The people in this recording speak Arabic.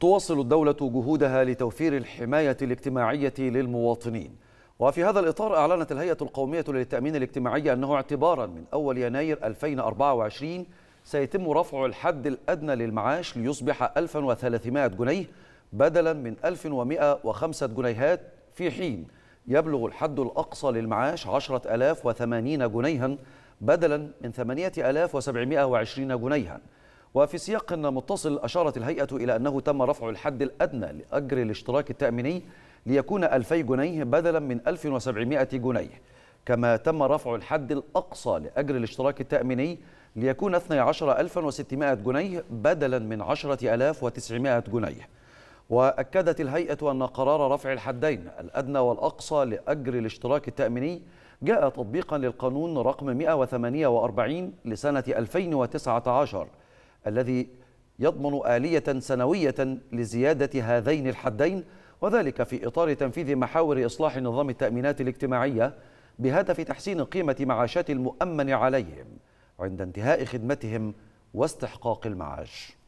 تواصل الدولة جهودها لتوفير الحماية الاجتماعية للمواطنين وفي هذا الإطار أعلنت الهيئة القومية للتأمين الاجتماعي أنه اعتبارا من أول يناير 2024 سيتم رفع الحد الأدنى للمعاش ليصبح 1300 جنيه بدلا من 1105 جنيهات في حين يبلغ الحد الأقصى للمعاش 10080 جنيها بدلا من 8720 جنيها وفي سياق متصل أشارت الهيئة إلى أنه تم رفع الحد الأدنى لأجر الاشتراك التأميني ليكون 2000 جنيه بدلا من 1700 جنيه كما تم رفع الحد الأقصى لأجر الاشتراك التأميني ليكون 12600 جنيه بدلا من 10900 جنيه وأكدت الهيئة أن قرار رفع الحدين الأدنى والأقصى لأجر الاشتراك التأميني جاء تطبيقا للقانون رقم 148 لسنة 2019 الذي يضمن آلية سنوية لزيادة هذين الحدين وذلك في إطار تنفيذ محاور إصلاح نظام التأمينات الاجتماعية بهدف تحسين قيمة معاشات المؤمن عليهم عند انتهاء خدمتهم واستحقاق المعاش